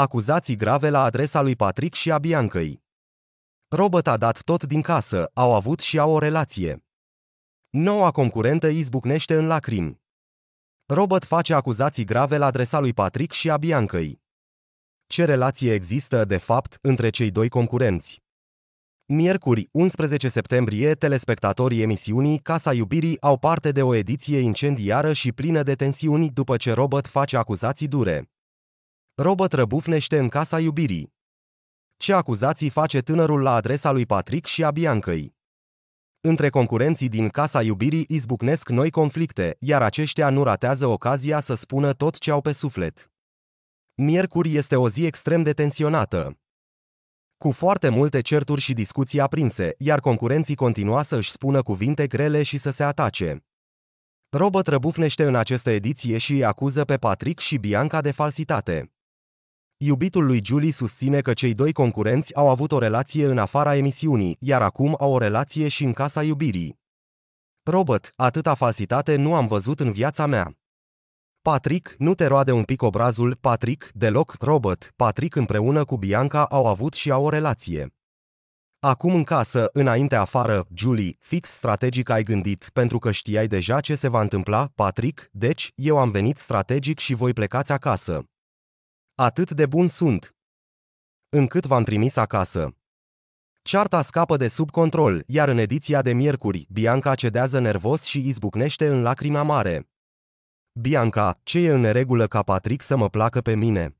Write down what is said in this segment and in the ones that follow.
acuzații grave la adresa lui Patrick și a Biancăi. Robert a dat tot din casă, au avut și au o relație. Noua concurentă izbucnește în lacrimi. Robert face acuzații grave la adresa lui Patrick și a Biancăi. Ce relație există, de fapt, între cei doi concurenți? Miercuri, 11 septembrie, telespectatorii emisiunii Casa Iubirii au parte de o ediție incendiară și plină de tensiuni după ce Robert face acuzații dure. Robot răbufnește în casa iubirii. Ce acuzații face tânărul la adresa lui Patrick și a Biancăi? Între concurenții din casa iubirii izbucnesc noi conflicte, iar aceștia nu ratează ocazia să spună tot ce au pe suflet. Miercuri este o zi extrem de tensionată. Cu foarte multe certuri și discuții aprinse, iar concurenții continua să își spună cuvinte grele și să se atace. Robot răbufnește în această ediție și îi acuză pe Patrick și Bianca de falsitate. Iubitul lui Julie susține că cei doi concurenți au avut o relație în afara emisiunii, iar acum au o relație și în casa iubirii. Robert, atâta falsitate nu am văzut în viața mea. Patrick, nu te roade un pic obrazul, Patrick, deloc, Robert, Patrick împreună cu Bianca au avut și au o relație. Acum în casă, înainte afară, Julie, fix strategic ai gândit, pentru că știai deja ce se va întâmpla, Patrick, deci, eu am venit strategic și voi plecați acasă. Atât de bun sunt. Încât v-am trimis acasă. Cearta scapă de sub control, iar în ediția de miercuri, Bianca cedează nervos și izbucnește în lacrima mare. Bianca, ce e în neregulă ca Patrick să mă placă pe mine?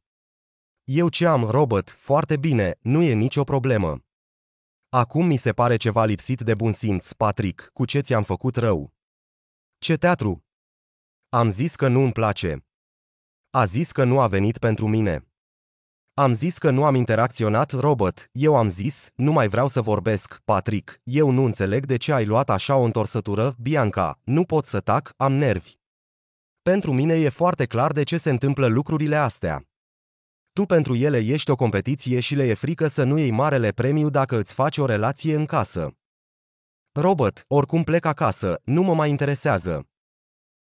Eu ce am, robot foarte bine, nu e nicio problemă. Acum mi se pare ceva lipsit de bun simț, Patrick, cu ce ți-am făcut rău. Ce teatru? Am zis că nu îmi place. A zis că nu a venit pentru mine. Am zis că nu am interacționat, robot. eu am zis, nu mai vreau să vorbesc, Patrick, eu nu înțeleg de ce ai luat așa o întorsătură, Bianca, nu pot să tac, am nervi. Pentru mine e foarte clar de ce se întâmplă lucrurile astea. Tu pentru ele ești o competiție și le e frică să nu iei marele premiu dacă îți faci o relație în casă. Robot, oricum plec acasă, nu mă mai interesează.